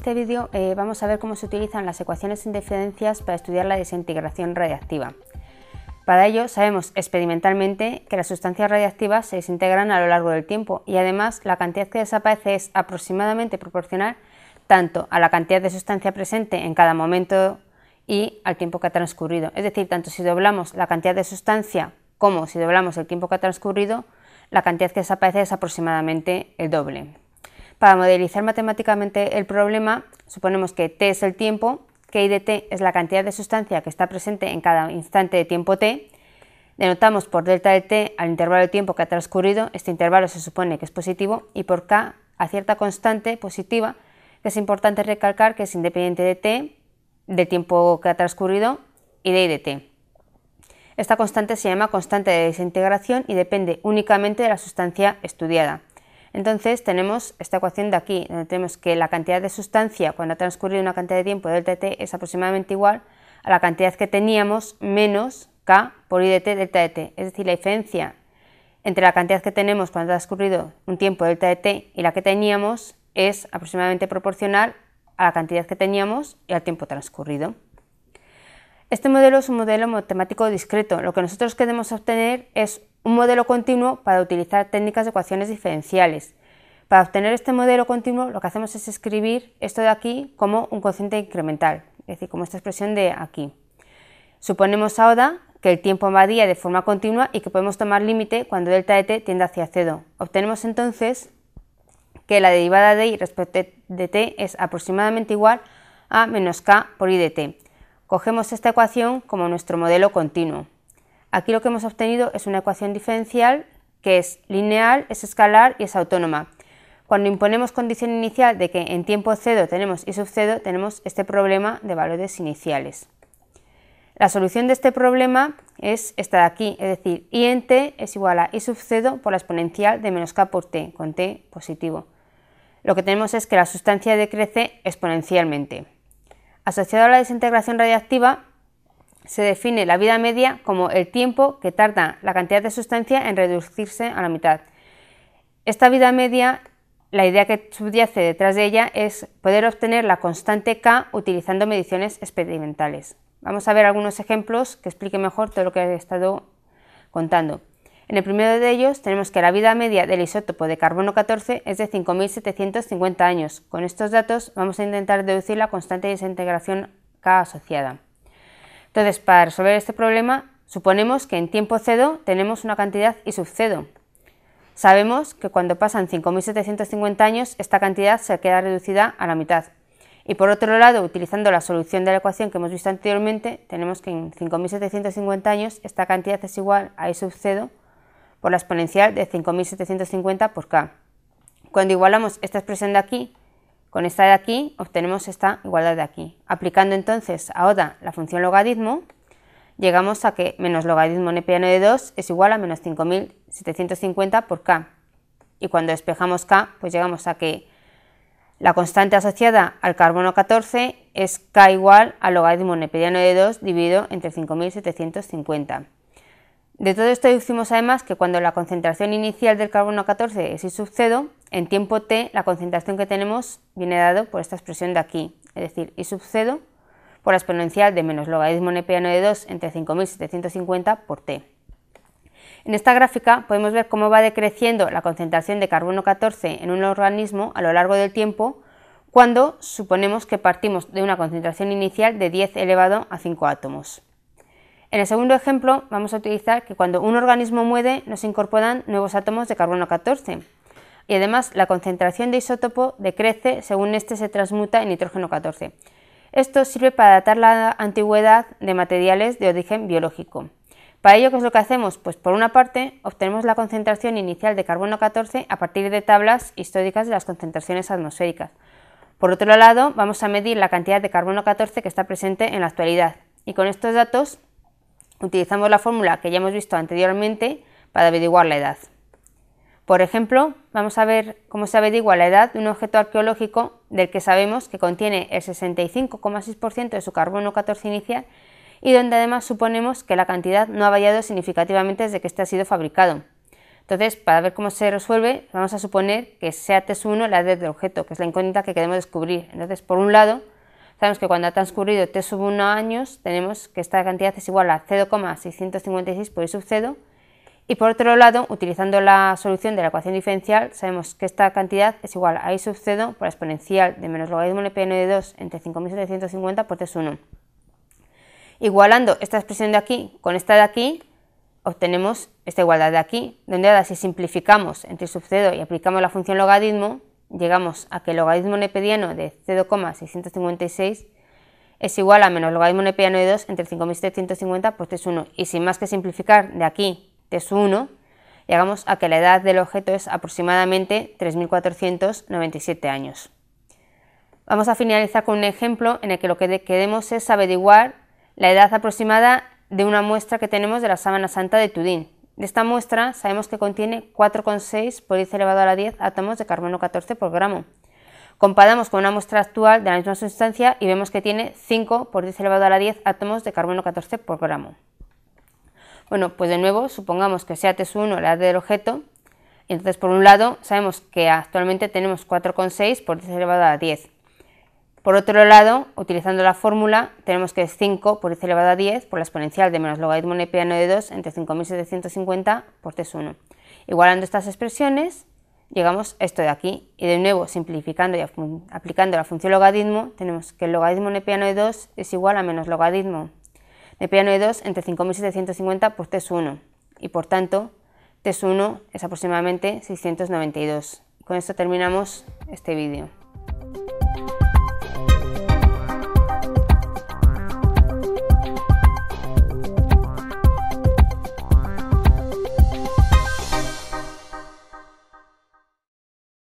este vídeo eh, vamos a ver cómo se utilizan las ecuaciones en diferencias para estudiar la desintegración radiactiva. Para ello sabemos experimentalmente que las sustancias radiactivas se desintegran a lo largo del tiempo y además la cantidad que desaparece es aproximadamente proporcional tanto a la cantidad de sustancia presente en cada momento y al tiempo que ha transcurrido. Es decir, tanto si doblamos la cantidad de sustancia como si doblamos el tiempo que ha transcurrido, la cantidad que desaparece es aproximadamente el doble. Para modelizar matemáticamente el problema, suponemos que t es el tiempo, que i de t es la cantidad de sustancia que está presente en cada instante de tiempo t, denotamos por delta de t al intervalo de tiempo que ha transcurrido, este intervalo se supone que es positivo, y por k a cierta constante positiva, que es importante recalcar que es independiente de t, del tiempo que ha transcurrido, y de i de t. Esta constante se llama constante de desintegración y depende únicamente de la sustancia estudiada. Entonces tenemos esta ecuación de aquí, donde tenemos que la cantidad de sustancia cuando ha transcurrido una cantidad de tiempo de t es aproximadamente igual a la cantidad que teníamos menos k por i de t delta de t, es decir, la diferencia entre la cantidad que tenemos cuando ha transcurrido un tiempo delta de t y la que teníamos es aproximadamente proporcional a la cantidad que teníamos y al tiempo transcurrido. Este modelo es un modelo matemático discreto. Lo que nosotros queremos obtener es un modelo continuo para utilizar técnicas de ecuaciones diferenciales. Para obtener este modelo continuo lo que hacemos es escribir esto de aquí como un cociente incremental, es decir, como esta expresión de aquí. Suponemos ahora que el tiempo varía de forma continua y que podemos tomar límite cuando delta de t tiende hacia cero. Obtenemos entonces que la derivada de y respecto de t es aproximadamente igual a menos k por i de t. Cogemos esta ecuación como nuestro modelo continuo. Aquí lo que hemos obtenido es una ecuación diferencial que es lineal, es escalar y es autónoma. Cuando imponemos condición inicial de que en tiempo cedo tenemos y sub cedo, tenemos este problema de valores iniciales. La solución de este problema es esta de aquí, es decir, i en t es igual a i sub cedo por la exponencial de menos k por t, con t positivo. Lo que tenemos es que la sustancia decrece exponencialmente. Asociado a la desintegración radiactiva, se define la vida media como el tiempo que tarda la cantidad de sustancia en reducirse a la mitad. Esta vida media, la idea que subyace detrás de ella es poder obtener la constante K utilizando mediciones experimentales. Vamos a ver algunos ejemplos que expliquen mejor todo lo que he estado contando. En el primero de ellos tenemos que la vida media del isótopo de carbono 14 es de 5.750 años. Con estos datos vamos a intentar deducir la constante de desintegración K asociada. Entonces, para resolver este problema, suponemos que en tiempo cedo tenemos una cantidad y subcedo. Sabemos que cuando pasan 5.750 años, esta cantidad se queda reducida a la mitad. Y por otro lado, utilizando la solución de la ecuación que hemos visto anteriormente, tenemos que en 5.750 años esta cantidad es igual a i cedo por la exponencial de 5.750 por k. Cuando igualamos esta expresión de aquí con esta de aquí obtenemos esta igualdad de aquí. Aplicando entonces a ODA la función logaritmo, llegamos a que menos logaritmo nepiano de 2 es igual a menos 5.750 por k. Y cuando despejamos k, pues llegamos a que la constante asociada al carbono 14 es k igual al logaritmo nepiano de 2 dividido entre 5.750. De todo esto deducimos además que cuando la concentración inicial del carbono 14 es I sub cedo, en tiempo t la concentración que tenemos viene dado por esta expresión de aquí, es decir, I sub cedo por la exponencial de menos logaritmo nepeano de 2 entre 5750 por t. En esta gráfica podemos ver cómo va decreciendo la concentración de carbono 14 en un organismo a lo largo del tiempo cuando suponemos que partimos de una concentración inicial de 10 elevado a 5 átomos. En el segundo ejemplo vamos a utilizar que cuando un organismo muere nos incorporan nuevos átomos de carbono 14 y además la concentración de isótopo decrece según este se transmuta en nitrógeno 14. Esto sirve para datar la antigüedad de materiales de origen biológico. Para ello, ¿qué es lo que hacemos? Pues por una parte, obtenemos la concentración inicial de carbono 14 a partir de tablas históricas de las concentraciones atmosféricas. Por otro lado, vamos a medir la cantidad de carbono 14 que está presente en la actualidad y con estos datos utilizamos la fórmula que ya hemos visto anteriormente para averiguar la edad. Por ejemplo, vamos a ver cómo se averigua la edad de un objeto arqueológico del que sabemos que contiene el 65,6% de su carbono 14 inicial y donde además suponemos que la cantidad no ha variado significativamente desde que este ha sido fabricado. Entonces, para ver cómo se resuelve, vamos a suponer que sea t 1 la edad del objeto, que es la incógnita que queremos descubrir. Entonces, por un lado, sabemos que cuando ha transcurrido t sub 1 años, tenemos que esta cantidad es igual a 0,656 por i sub 0, y por otro lado, utilizando la solución de la ecuación diferencial, sabemos que esta cantidad es igual a i sub 0 por la exponencial de menos logaritmo lpn de 2 entre 5.750 por t sub 1. Igualando esta expresión de aquí con esta de aquí, obtenemos esta igualdad de aquí, donde ahora si simplificamos entre i sub 0 y aplicamos la función logaritmo, llegamos a que el logaritmo nepediano de 0,656 es igual a menos logaritmo nepediano de 2 entre 5.750 por T1 Y sin más que simplificar de aquí T1 llegamos a que la edad del objeto es aproximadamente 3.497 años. Vamos a finalizar con un ejemplo en el que lo que queremos es averiguar la edad aproximada de una muestra que tenemos de la sábana santa de Tudín, de Esta muestra sabemos que contiene 4,6 por 10 elevado a la 10 átomos de carbono 14 por gramo. Comparamos con una muestra actual de la misma sustancia y vemos que tiene 5 por 10 elevado a la 10 átomos de carbono 14 por gramo. Bueno, pues de nuevo, supongamos que sea t 1 la edad del objeto. Entonces, por un lado, sabemos que actualmente tenemos 4,6 por 10 elevado a la 10 por otro lado, utilizando la fórmula, tenemos que es 5 por x elevado a 10 por la exponencial de menos logaritmo nepiano de 2 entre 5.750 por t 1. Igualando estas expresiones, llegamos a esto de aquí. Y de nuevo, simplificando y aplicando la función logaritmo, tenemos que el logaritmo nepiano de 2 es igual a menos logaritmo nepiano de 2 entre 5.750 por t 1. Y por tanto, t 1 es aproximadamente 692. Con esto terminamos este vídeo.